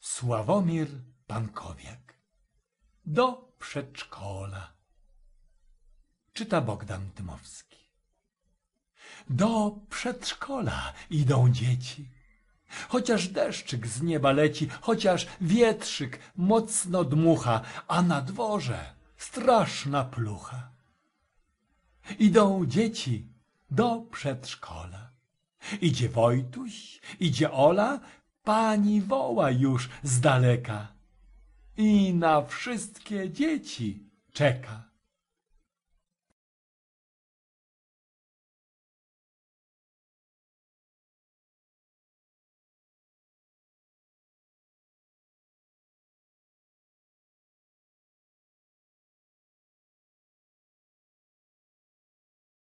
Sławomir Pankowiak Do przedszkola Czyta Bogdan Tymowski Do przedszkola idą dzieci Chociaż deszczyk z nieba leci, chociaż wietrzyk mocno dmucha, a na dworze straszna plucha. Idą dzieci do przedszkola. Idzie Wojtuś, idzie Ola, Pani woła już z daleka i na wszystkie dzieci czeka.